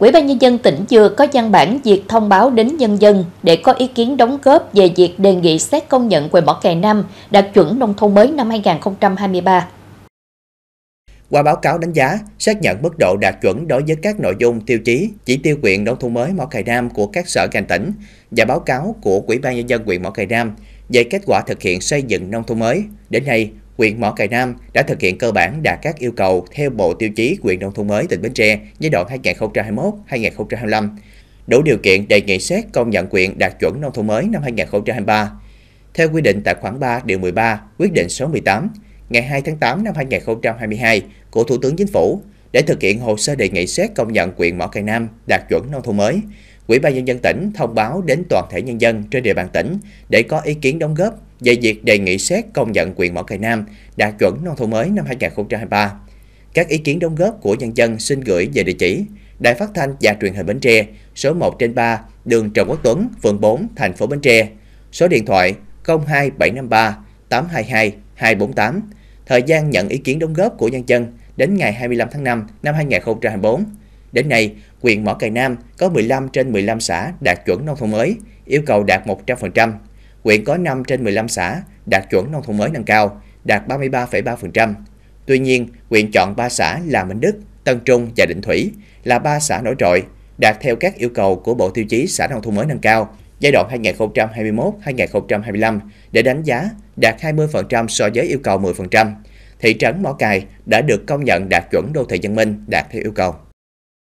Ủy ban Nhân dân tỉnh vừa có văn bản việc thông báo đến nhân dân để có ý kiến đóng góp về việc đề nghị xét công nhận quầy mỏ Cày Nam đạt chuẩn nông thôn mới năm 2023. Qua báo cáo đánh giá, xác nhận mức độ đạt chuẩn đối với các nội dung tiêu chí, chỉ tiêu quyện nông thôn mới Mỏ Cày Nam của các sở ngành tỉnh và báo cáo của Ủy ban Nhân dân huyện Mỏ Cày Nam về kết quả thực hiện xây dựng nông thôn mới. Đến nay, huyện Mỏ Cày Nam đã thực hiện cơ bản đạt các yêu cầu theo Bộ Tiêu chí huyện nông thôn mới tỉnh Bến Tre giai đoạn 2021-2025, đủ điều kiện đề nghị xét công nhận huyện đạt chuẩn nông thôn mới năm 2023. Theo quy định tại khoản 3 điều 13 quyết định số 18 ngày 2 tháng 8 năm 2022 của Thủ tướng Chính phủ để thực hiện hồ sơ đề nghị xét công nhận huyện Mỏ Cày Nam đạt chuẩn nông thôn mới, Ủy ban nhân dân tỉnh thông báo đến toàn thể nhân dân trên địa bàn tỉnh để có ý kiến đóng góp về việc đề nghị xét công nhận quyền mỏ Cày Nam đạt chuẩn nông thôn mới năm 2023. Các ý kiến đóng góp của nhân dân xin gửi về địa chỉ Đài Phát thanh và Truyền hình Bến Tre, số 1 trên 3, đường Trần Quốc Tuấn, phường 4, thành phố Bến Tre. Số điện thoại 02753 822 248. Thời gian nhận ý kiến đóng góp của nhân dân đến ngày 25 tháng 5 năm 2024. Đến nay, quyền Mỏ Cày Nam có 15 trên 15 xã đạt chuẩn nông thôn mới, yêu cầu đạt 100% huyện có 5 trên 15 xã đạt chuẩn nông thôn mới nâng cao, đạt 33,3%. Tuy nhiên, huyện chọn 3 xã là Minh Đức, Tân Trung và Định Thủy là 3 xã nổi trội, đạt theo các yêu cầu của Bộ Tiêu chí Xã Nông Thôn Mới Nâng Cao giai đoạn 2021-2025 để đánh giá đạt 20% so với yêu cầu 10%. Thị trấn Mỏ Cài đã được công nhận đạt chuẩn đô thị văn minh đạt theo yêu cầu.